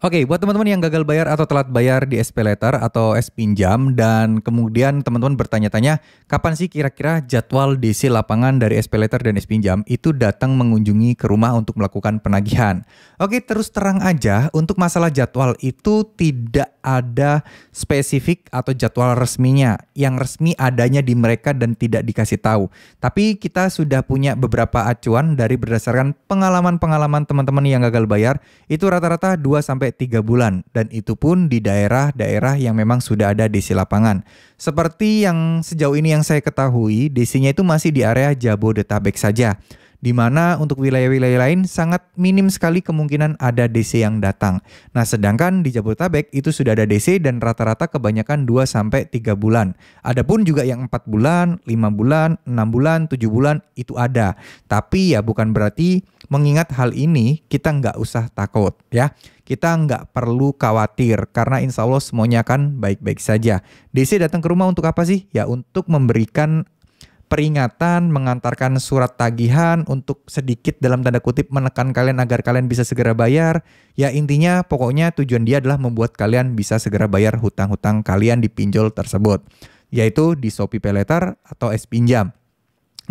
Oke, okay, buat teman-teman yang gagal bayar atau telat bayar di SP Letter atau S Pinjam dan kemudian teman-teman bertanya-tanya kapan sih kira-kira jadwal DC lapangan dari SP Letter dan S Pinjam itu datang mengunjungi ke rumah untuk melakukan penagihan. Oke, okay, terus terang aja untuk masalah jadwal itu tidak ada spesifik atau jadwal resminya yang resmi adanya di mereka dan tidak dikasih tahu. Tapi kita sudah punya beberapa acuan dari berdasarkan pengalaman-pengalaman teman-teman yang gagal bayar itu rata-rata 2 sampai 3 bulan dan itu pun di daerah-daerah yang memang sudah ada si lapangan. Seperti yang sejauh ini yang saya ketahui, DC-nya itu masih di area Jabodetabek saja di mana untuk wilayah-wilayah lain sangat minim sekali kemungkinan ada DC yang datang. Nah, sedangkan di Jabodetabek itu sudah ada DC dan rata-rata kebanyakan 2 sampai 3 bulan. Adapun juga yang 4 bulan, 5 bulan, 6 bulan, 7 bulan itu ada. Tapi ya bukan berarti mengingat hal ini kita nggak usah takut ya. Kita nggak perlu khawatir karena insya Allah semuanya akan baik-baik saja. DC datang ke rumah untuk apa sih? Ya untuk memberikan peringatan, mengantarkan surat tagihan untuk sedikit dalam tanda kutip menekan kalian agar kalian bisa segera bayar. Ya intinya pokoknya tujuan dia adalah membuat kalian bisa segera bayar hutang-hutang kalian di pinjol tersebut, yaitu di Shopee Pay atau S Pinjam.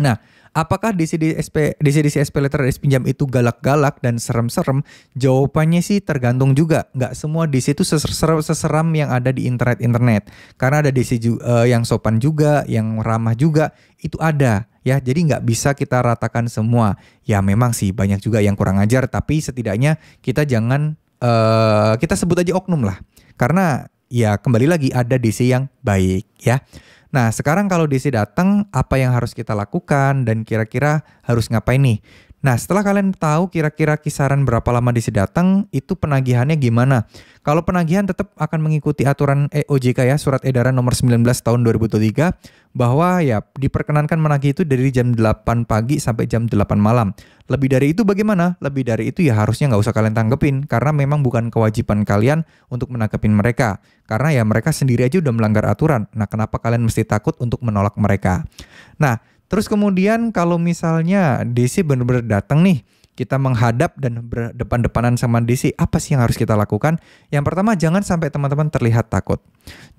Nah, apakah DCDSP SP letter dari pinjam itu galak-galak dan serem-serem? Jawabannya sih tergantung juga. Nggak semua DC itu seseram, seseram yang ada di internet-internet. Karena ada DC uh, eh, yang sopan juga, yang ramah juga, itu ada ya. Jadi nggak bisa kita ratakan semua. Ya memang sih banyak juga yang kurang ajar, tapi setidaknya kita jangan uh, kita sebut aja oknum lah. Karena ya kembali lagi ada DC yang baik ya. Nah, sekarang kalau DC datang, apa yang harus kita lakukan dan kira-kira harus ngapain nih? Nah, setelah kalian tahu kira-kira kisaran berapa lama DC datang, itu penagihannya gimana? Kalau penagihan tetap akan mengikuti aturan Eojk ya, Surat Edaran nomor 19 tahun 2023, bahwa ya diperkenankan menagih itu dari jam 8 pagi sampai jam 8 malam. Lebih dari itu bagaimana? Lebih dari itu ya harusnya nggak usah kalian tanggepin, karena memang bukan kewajiban kalian untuk menanggepin mereka. Karena ya mereka sendiri aja udah melanggar aturan. Nah, kenapa kalian mesti takut untuk menolak mereka? Nah, Terus kemudian kalau misalnya DC benar-benar datang nih, kita menghadap dan berdepan-depanan sama DC, apa sih yang harus kita lakukan? Yang pertama, jangan sampai teman-teman terlihat takut.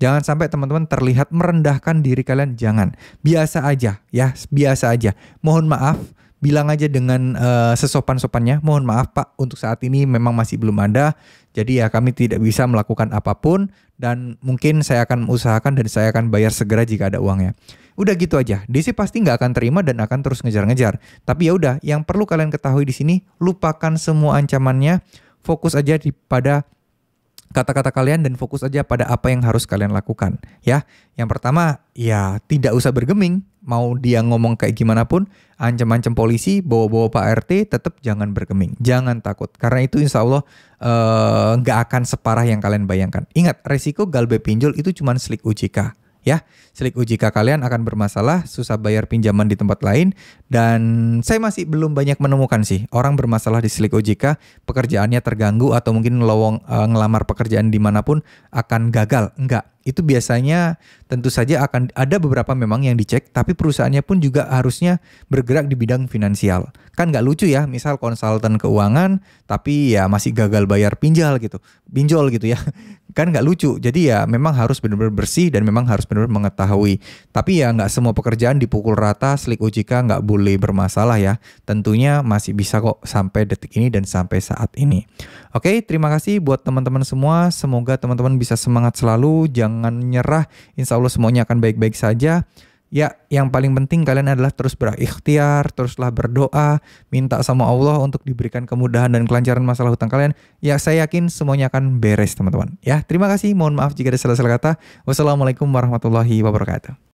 Jangan sampai teman-teman terlihat merendahkan diri kalian, jangan. Biasa aja, ya, biasa aja. Mohon maaf, bilang aja dengan uh, sesopan-sopannya, mohon maaf Pak, untuk saat ini memang masih belum ada. Jadi ya kami tidak bisa melakukan apapun dan mungkin saya akan usahakan dan saya akan bayar segera jika ada uangnya. Udah gitu aja. DC pasti nggak akan terima dan akan terus ngejar-ngejar. Tapi ya udah, yang perlu kalian ketahui di sini, lupakan semua ancamannya, fokus aja di pada kata-kata kalian dan fokus aja pada apa yang harus kalian lakukan ya. Yang pertama, ya tidak usah bergeming, mau dia ngomong kayak gimana pun, ancam-ancam polisi, bawa-bawa Pak RT, tetap jangan bergeming, jangan takut. Karena itu insya Allah eh, nggak uh, akan separah yang kalian bayangkan. Ingat, resiko galbe pinjol itu cuma selik UJK ya. Selik UJK kalian akan bermasalah, susah bayar pinjaman di tempat lain dan saya masih belum banyak menemukan sih orang bermasalah di selik UJK, pekerjaannya terganggu atau mungkin lowong e, ngelamar pekerjaan dimanapun akan gagal. Enggak. Itu biasanya tentu saja akan ada beberapa memang yang dicek, tapi perusahaannya pun juga harusnya bergerak di bidang finansial. Kan nggak lucu ya, misal konsultan keuangan tapi ya masih gagal bayar pinjol gitu, pinjol gitu ya kan nggak lucu. Jadi ya memang harus benar-benar bersih dan memang harus benar-benar mengetahui. Tapi ya nggak semua pekerjaan dipukul rata, selik OJK nggak boleh bermasalah ya. Tentunya masih bisa kok sampai detik ini dan sampai saat ini. Oke, terima kasih buat teman-teman semua. Semoga teman-teman bisa semangat selalu, jangan nyerah. Insya Allah semuanya akan baik-baik saja. Ya, yang paling penting kalian adalah terus berikhtiar, teruslah berdoa, minta sama Allah untuk diberikan kemudahan dan kelancaran masalah hutang kalian. Ya, saya yakin semuanya akan beres, teman-teman. Ya, terima kasih. Mohon maaf jika ada salah-salah kata. Wassalamualaikum warahmatullahi wabarakatuh.